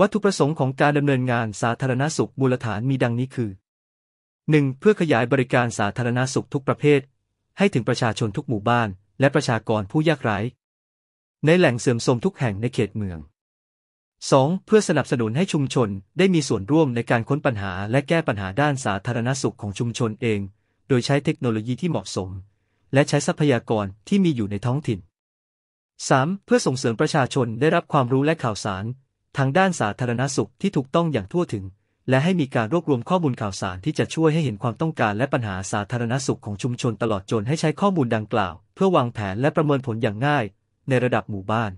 วัตถุประสงค์ของการดำเนินงานสาธารณสุขมูลฐานมีดังนี้คือ 1. เพื่อขยายบริการสาธารณสุขทุกประเภท ให้ถึงประชาชนทุกหมู่บ้านและประชากรผู้ยากไร้ในแหล่งเสื่อมโทรมทุกแห่งในเขตเมือง 2. เพื่อสนับสนุนให้ชุมชนได้มีส่วนร่วมในการค้นปัญหา และแก้ปัญหาด้านสาธารณสุขของชุมชนเอง โดยใช้เทคโนโลยีที่เหมาะสม และใช้ทรัพยากรที่มีอยู่ในท้องถิ่น 3. เพื่อส่งเสริมประชาชนได้รับความรู้และข่าวสารทางด้านสาธารณสุขที่ถูกต้องอย่างทั่วถึง และให้มีการรวบรวมข้อมูลข่าวสารที่จะช่วยให้เห็นความต้องการและปัญหาสาธารณสุขของชุมชนตลอดจนให้ใช้ข้อมูลดังกล่าว เพื่อวางแผนและประเมินผลอย่างง่ายในระดับหมู่บ้าน